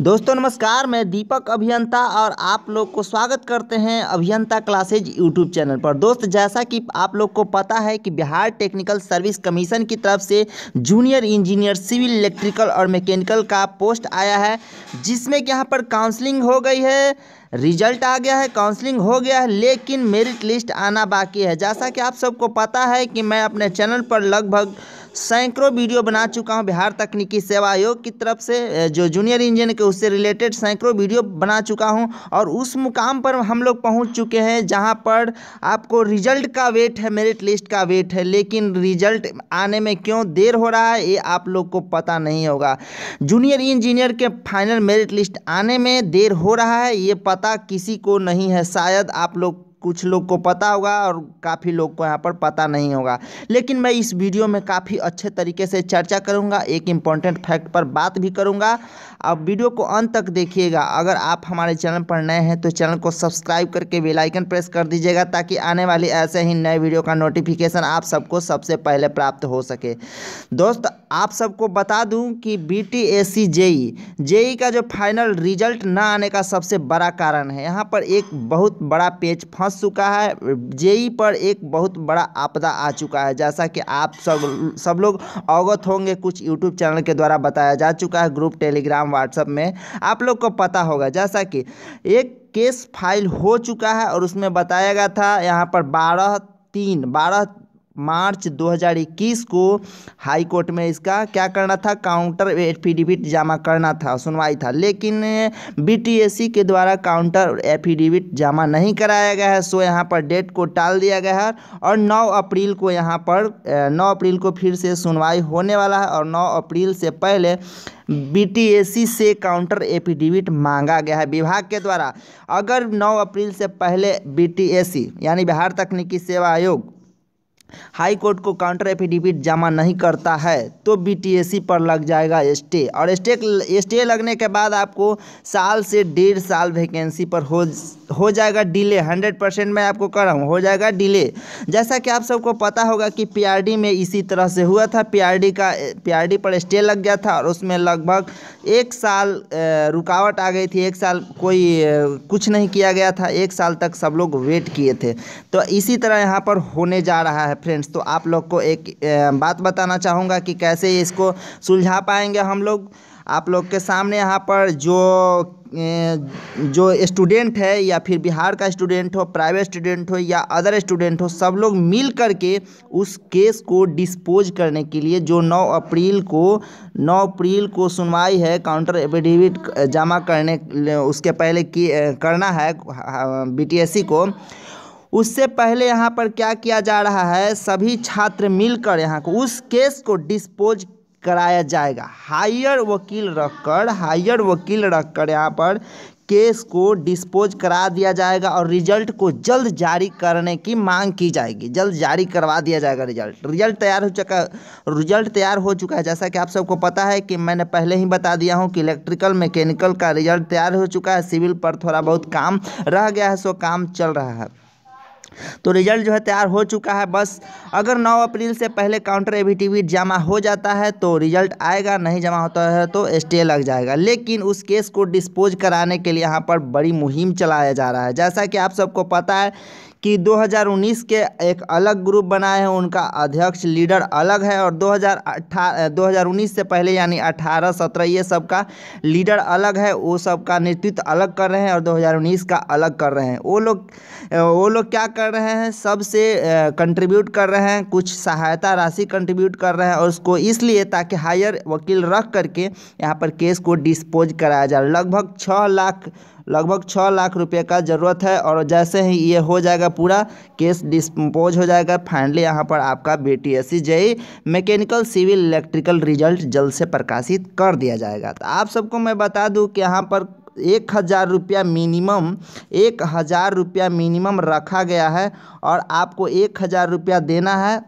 दोस्तों नमस्कार मैं दीपक अभियंता और आप लोग को स्वागत करते हैं अभियंता क्लासेज यूट्यूब चैनल पर दोस्त जैसा कि आप लोग को पता है कि बिहार टेक्निकल सर्विस कमीशन की तरफ से जूनियर इंजीनियर सिविल इलेक्ट्रिकल और मैकेनिकल का पोस्ट आया है जिसमें कि यहाँ पर काउंसलिंग हो गई है रिजल्ट आ गया है काउंसलिंग हो गया है लेकिन मेरिट लिस्ट आना बाकी है जैसा कि आप सबको पता है कि मैं अपने चैनल पर लगभग सैकड़ों वीडियो बना चुका हूँ बिहार तकनीकी सेवा आयोग की तरफ से जो जूनियर इंजीनियर के उससे रिलेटेड सैकड़ों वीडियो बना चुका हूँ और उस मुकाम पर हम लोग पहुँच चुके हैं जहाँ पर आपको रिजल्ट का वेट है मेरिट लिस्ट का वेट है लेकिन रिजल्ट आने में क्यों देर हो रहा है ये आप लोग को पता नहीं होगा जूनियर इंजीनियर के फाइनल मेरिट लिस्ट आने में देर हो रहा है ये पता किसी को नहीं है शायद आप लोग कुछ लोग को पता होगा और काफ़ी लोग को यहाँ पर पता नहीं होगा लेकिन मैं इस वीडियो में काफ़ी अच्छे तरीके से चर्चा करूँगा एक इम्पॉर्टेंट फैक्ट पर बात भी करूँगा आप वीडियो को अंत तक देखिएगा अगर आप हमारे चैनल पर नए हैं तो चैनल को सब्सक्राइब करके बेलाइकन प्रेस कर दीजिएगा ताकि आने वाली ऐसे ही नए वीडियो का नोटिफिकेशन आप सबको सबसे पहले प्राप्त हो सके दोस्त आप सबको बता दूं कि B T A C JE JE का जो फाइनल रिजल्ट ना आने का सबसे बड़ा कारण है यहाँ पर एक बहुत बड़ा पेज फंस चुका है जेई e पर एक बहुत बड़ा आपदा आ चुका है जैसा कि आप सब सब लोग अवगत होंगे कुछ यूट्यूब चैनल के द्वारा बताया जा चुका है ग्रुप टेलीग्राम व्हाट्सअप में आप लोग को पता होगा जैसा कि एक केस फाइल हो चुका है और उसमें बताया गया था यहाँ पर बारह तीन बारह मार्च 2021 को हाई कोर्ट में इसका क्या करना था काउंटर एफिडेविट जमा करना था सुनवाई था लेकिन बीटीएससी के द्वारा काउंटर एफिडेविट जमा नहीं कराया गया है सो यहाँ पर डेट को टाल दिया गया है और 9 अप्रैल को यहाँ पर 9 अप्रैल को फिर से सुनवाई होने वाला है और 9 अप्रैल से पहले बीटीएससी से काउंटर एफिडेविट मांगा गया है विभाग के द्वारा अगर नौ अप्रैल से पहले बी यानी बिहार तकनीकी सेवा आयोग हाई कोर्ट को काउंटर एफिडेविट जमा नहीं करता है तो बीटीएसी पर लग जाएगा स्टे और स्टे स्टे लगने के बाद आपको साल से डेढ़ साल वैकेंसी पर हो हो जाएगा डिले हंड्रेड परसेंट मैं आपको कर रहा हूँ हो जाएगा डिले जैसा कि आप सबको पता होगा कि पीआरडी में इसी तरह से हुआ था पीआरडी का पीआरडी पर स्टे लग गया था और उसमें लगभग एक साल रुकावट आ गई थी एक साल कोई कुछ नहीं किया गया था एक साल तक सब लोग वेट किए थे तो इसी तरह यहाँ पर होने जा रहा है फ्रेंड्स तो आप लोग को एक बात बताना चाहूँगा कि कैसे इसको सुलझा पाएंगे हम लोग आप लोग के सामने यहाँ पर जो जो स्टूडेंट है या फिर बिहार का स्टूडेंट हो प्राइवेट स्टूडेंट हो या अदर स्टूडेंट हो सब लोग मिल कर के उस केस को डिस्पोज करने के लिए जो 9 अप्रैल को 9 अप्रैल को सुनवाई है काउंटर एफिडेविट जमा करने उसके पहले की करना है बीटीएससी को उससे पहले यहाँ पर क्या किया जा रहा है सभी छात्र मिलकर यहाँ को उस केस को डिस्पोज कराया जाएगा हायर वकील रखकर हायर वकील रखकर यहाँ पर केस को डिस्पोज करा दिया जाएगा और रिजल्ट को जल्द जारी करने की मांग की जाएगी जल्द जारी करवा दिया जाएगा रिजल्ट रिजल्ट तैयार हो चुका रिजल्ट तैयार हो चुका है जैसा कि आप सबको पता है कि मैंने पहले ही बता दिया हूं कि इलेक्ट्रिकल मैकेनिकल का रिजल्ट तैयार हो चुका है सिविल पर थोड़ा बहुत काम रह गया है सो काम चल रहा है तो रिजल्ट जो है तैयार हो चुका है बस अगर 9 अप्रैल से पहले काउंटर एविटिविट जमा हो जाता है तो रिजल्ट आएगा नहीं जमा होता है तो स्टे लग जाएगा लेकिन उस केस को डिस्पोज कराने के लिए यहाँ पर बड़ी मुहिम चलाया जा रहा है जैसा कि आप सबको पता है कि 2019 के एक अलग ग्रुप बनाए हैं उनका अध्यक्ष लीडर अलग है और 2018 2019 से पहले यानी 18 17 ये सब का लीडर अलग है वो सब का नेतृत्व अलग कर रहे हैं और 2019 का अलग कर रहे हैं वो लोग वो लोग क्या कर रहे हैं सबसे कंट्रीब्यूट कर रहे हैं कुछ सहायता राशि कंट्रीब्यूट कर रहे हैं और उसको इसलिए ताकि हायर वकील रख करके यहाँ पर केस को डिस्पोज कराया जाए लगभग छः लाख लगभग छः लाख रुपये का ज़रूरत है और जैसे ही ये हो जाएगा पूरा केस डिस्पोज हो जाएगा फाइनली यहाँ पर आपका B T S C mechanical civil electrical result जल्द से प्रकाशित कर दिया जाएगा तो आप सबको मैं बता दूँ कि यहाँ पर एक हज़ार रुपया मिनिमम एक हज़ार रुपया मिनिमम रखा गया है और आपको एक हज़ार रुपया देना है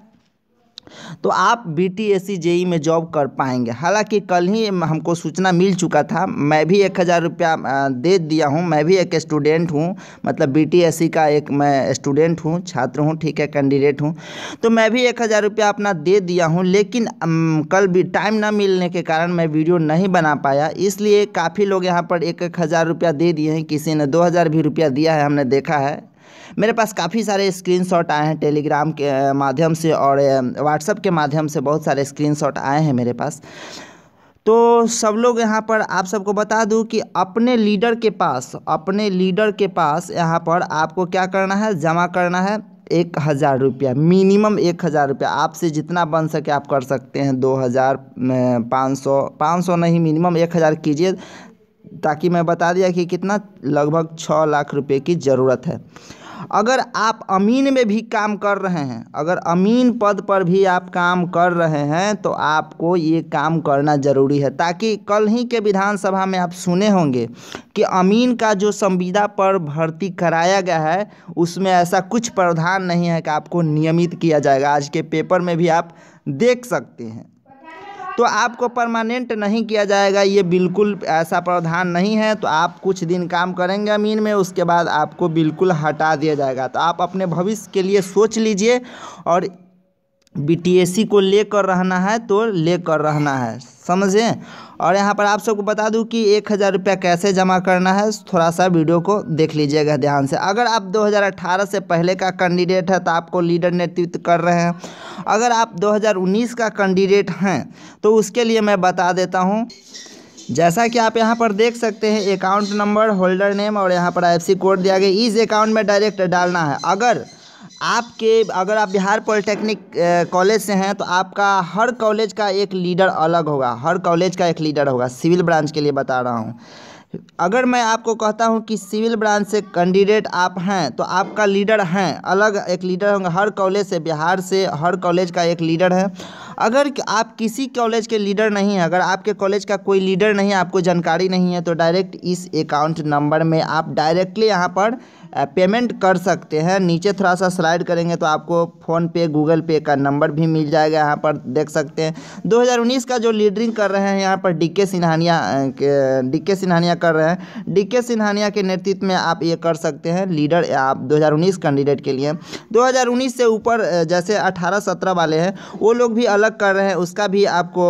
तो आप B T S C JE में जॉब कर पाएंगे हालांकि कल ही हमको सूचना मिल चुका था मैं भी एक हज़ार रुपया दे दिया हूं मैं भी एक स्टूडेंट हूं मतलब बी टी एस सी का एक मैं स्टूडेंट हूं छात्र हूं ठीक है कैंडिडेट हूं तो मैं भी एक हज़ार रुपया अपना दे दिया हूं लेकिन कल भी टाइम ना मिलने के कारण मैं वीडियो नहीं बना पाया इसलिए काफ़ी लोग यहाँ पर एक एक हज़ार रुपया दे दिए हैं किसी ने दो हज़ार भी रुपया दिया है हमने देखा है मेरे पास काफ़ी सारे स्क्रीनशॉट आए हैं टेलीग्राम के माध्यम से और व्हाट्सअप के माध्यम से बहुत सारे स्क्रीनशॉट आए हैं मेरे पास तो सब लोग यहाँ पर आप सबको बता दूँ कि अपने लीडर के पास अपने लीडर के पास यहाँ पर आपको क्या करना है जमा करना है एक हज़ार रुपया मिनिमम एक हज़ार रुपया आपसे जितना बन सके आप कर सकते हैं दो हज़ार पाँच सौ पाँच सौ नहीं मिनिमम एक हज़ार कीजिए ताकि मैं बता दिया कि कितना लगभग छः लाख रुपए की ज़रूरत है अगर आप अमीन में भी काम कर रहे हैं अगर अमीन पद पर भी आप काम कर रहे हैं तो आपको ये काम करना ज़रूरी है ताकि कल ही के विधानसभा में आप सुने होंगे कि अमीन का जो संविदा पर भर्ती कराया गया है उसमें ऐसा कुछ प्रावधान नहीं है कि आपको नियमित किया जाएगा आज के पेपर में भी आप देख सकते हैं तो आपको परमानेंट नहीं किया जाएगा ये बिल्कुल ऐसा प्रावधान नहीं है तो आप कुछ दिन काम करेंगे अमीन में उसके बाद आपको बिल्कुल हटा दिया जाएगा तो आप अपने भविष्य के लिए सोच लीजिए और सी e को लेकर रहना है तो लेकर रहना है समझें और यहाँ पर आप सबको बता दूँ कि एक हज़ार रुपया कैसे जमा करना है थोड़ा सा वीडियो को देख लीजिएगा ध्यान से अगर आप 2018 से पहले का कैंडिडेट है तो आपको लीडर नेतृत्व कर रहे हैं अगर आप 2019 का कैंडिडेट हैं तो उसके लिए मैं बता देता हूँ जैसा कि आप यहाँ पर देख सकते हैं अकाउंट नंबर होल्डर नेम और यहाँ पर आई कोड दिया गया इस अकाउंट में डायरेक्ट डालना है अगर आपके अगर आप बिहार पॉलिटेक्निक कॉलेज से हैं तो आपका हर कॉलेज का एक लीडर अलग होगा हर कॉलेज का एक लीडर होगा सिविल ब्रांच के लिए बता रहा हूँ अगर मैं आपको कहता हूँ कि सिविल ब्रांच से कैंडिडेट आप हैं तो आपका लीडर हैं अलग एक लीडर होंगे हर कॉलेज से बिहार से हर कॉलेज का एक लीडर है अगर आप किसी कॉलेज के लीडर नहीं हैं अगर आपके कॉलेज का कोई लीडर नहीं है आपको जानकारी नहीं है तो डायरेक्ट इस अकाउंट नंबर में आप डायरेक्टली यहाँ पर पेमेंट कर सकते हैं नीचे थोड़ा सा स्लाइड करेंगे तो आपको फ़ोनपे गूगल पे का नंबर भी मिल जाएगा यहाँ पर देख सकते हैं 2019 का जो लीडरिंग कर रहे हैं यहाँ पर डी के सिन्हानिया डी के सिन्हानिया कर रहे हैं डी के सिन्हानिया के नेतृत्व में आप ये कर सकते हैं लीडर आप 2019 कैंडिडेट के लिए 2019 से ऊपर जैसे अठारह सत्रह वाले हैं वो लोग भी अलग अलग कर रहे हैं उसका भी आपको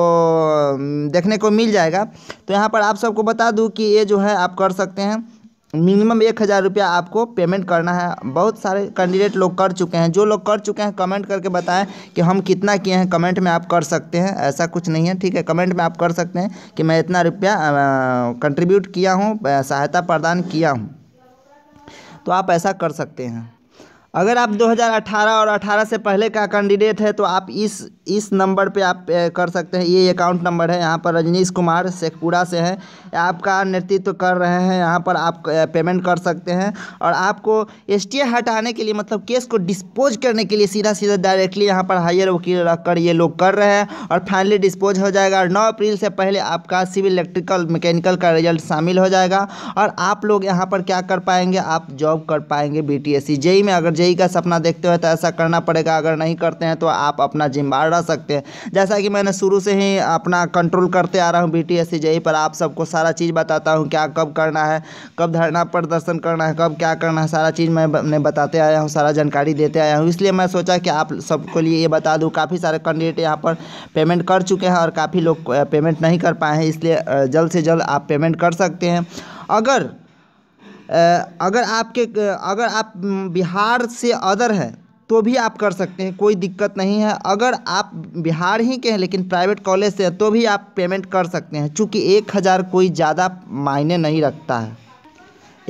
देखने को मिल जाएगा तो यहाँ पर आप सबको बता दूँ कि ये जो है आप कर सकते हैं मिनिमम एक हज़ार रुपया आपको पेमेंट करना है बहुत सारे कैंडिडेट लोग कर चुके हैं जो लोग कर चुके हैं कमेंट करके बताएं कि हम कितना किए हैं कमेंट में आप कर सकते हैं ऐसा कुछ नहीं है ठीक है कमेंट में आप कर सकते हैं कि मैं इतना रुपया कंट्रीब्यूट किया हूँ सहायता प्रदान किया हूँ तो आप ऐसा कर सकते हैं अगर आप 2018 और 18 से पहले का कैंडिडेट है तो आप इस इस नंबर पे आप कर सकते हैं ये अकाउंट नंबर है यहाँ पर रजनीश कुमार शेखपुरा से हैं आपका नेतृत्व कर रहे हैं यहाँ पर आप पेमेंट कर सकते हैं और आपको एस हटाने के लिए मतलब केस को डिस्पोज करने के लिए सीधा सीधा डायरेक्टली यहाँ पर हायर वकील रख कर ये लोग कर रहे हैं और फाइनली डिस्पोज हो जाएगा और नौ अप्रैल से पहले आपका सिविल इलेक्ट्रिकल मैकेनिकल का रिजल्ट शामिल हो जाएगा और आप लोग यहाँ पर क्या कर पाएंगे आप जॉब कर पाएंगे बी टी e। में अगर जेई का सपना देखते हो तो ऐसा करना पड़ेगा अगर नहीं करते हैं तो आप अपना जिम्बार करा सकते हैं जैसा कि मैंने शुरू से ही अपना कंट्रोल करते आ रहा हूँ बी टी एस पर आप सबको सारा चीज़ बताता हूँ क्या कब करना है कब धरना प्रदर्शन करना है कब क्या करना है सारा चीज़ मैं बताते आया हूँ सारा जानकारी देते आया हूँ इसलिए मैं सोचा कि आप सबको लिए ये बता दूँ काफ़ी सारे कैंडिडेट यहाँ पर पेमेंट कर चुके हैं और काफ़ी लोग पेमेंट नहीं कर पाए हैं इसलिए जल्द से जल्द आप पेमेंट कर सकते हैं अगर अगर आपके अगर आप बिहार से अदर हैं तो भी आप कर सकते हैं कोई दिक्कत नहीं है अगर आप बिहार ही के हैं लेकिन प्राइवेट कॉलेज से हैं तो भी आप पेमेंट कर सकते हैं चूँकि एक हज़ार कोई ज़्यादा मायने नहीं रखता है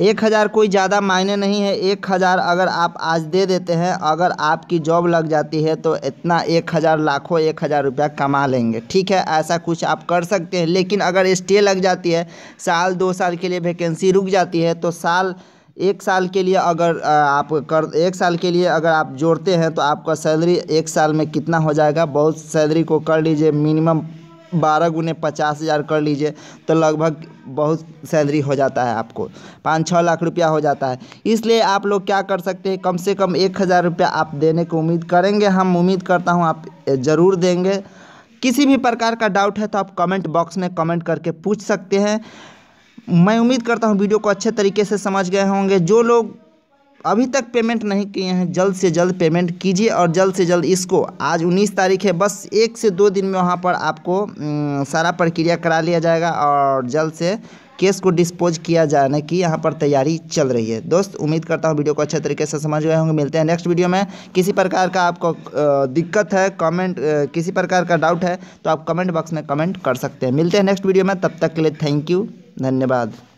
एक हज़ार कोई ज़्यादा मायने नहीं है एक हज़ार अगर आप आज दे देते हैं अगर आपकी जॉब लग जाती है तो इतना एक हज़ार लाखों एक हज़ार रुपया कमा लेंगे ठीक है ऐसा कुछ आप कर सकते हैं लेकिन अगर स्टे लग जाती है साल दो साल के लिए वैकेंसी रुक जाती है तो साल एक साल के लिए अगर आप कर एक साल के लिए अगर आप जोड़ते हैं तो आपका सैलरी एक साल में कितना हो जाएगा बहुत सैलरी को कर लीजिए मिनिमम बारह गुने पचास हज़ार कर लीजिए तो लगभग बहुत सैलरी हो जाता है आपको पाँच छः लाख रुपया हो जाता है इसलिए आप लोग क्या कर सकते हैं कम से कम एक हज़ार रुपया आप देने की उम्मीद करेंगे हम उम्मीद करता हूँ आप ज़रूर देंगे किसी भी प्रकार का डाउट है तो आप कमेंट बॉक्स में कमेंट करके पूछ सकते हैं मैं उम्मीद करता हूँ वीडियो को अच्छे तरीके से समझ गए होंगे जो लोग अभी तक पेमेंट नहीं किए हैं जल्द से जल्द पेमेंट कीजिए और जल्द से जल्द इसको आज 19 तारीख है बस एक से दो दिन में वहाँ पर आपको सारा प्रक्रिया करा लिया जाएगा और जल्द से केस को डिस्पोज किया जाने की यहाँ पर तैयारी चल रही है दोस्त उम्मीद करता हूँ वीडियो को अच्छे तरीके से समझ गए होंगे मिलते हैं नेक्स्ट वीडियो में किसी प्रकार का आपको दिक्कत है कमेंट किसी प्रकार का डाउट है तो आप कमेंट बॉक्स में कमेंट कर सकते हैं मिलते हैं नेक्स्ट वीडियो में तब तक के लिए थैंक यू धन्यवाद